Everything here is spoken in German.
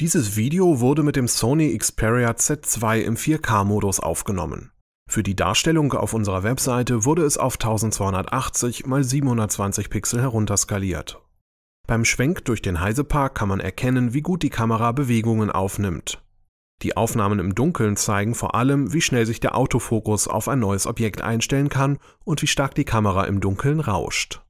Dieses Video wurde mit dem Sony Xperia Z2 im 4K-Modus aufgenommen. Für die Darstellung auf unserer Webseite wurde es auf 1280 x 720 Pixel herunterskaliert. Beim Schwenk durch den Heisepark kann man erkennen, wie gut die Kamera Bewegungen aufnimmt. Die Aufnahmen im Dunkeln zeigen vor allem, wie schnell sich der Autofokus auf ein neues Objekt einstellen kann und wie stark die Kamera im Dunkeln rauscht.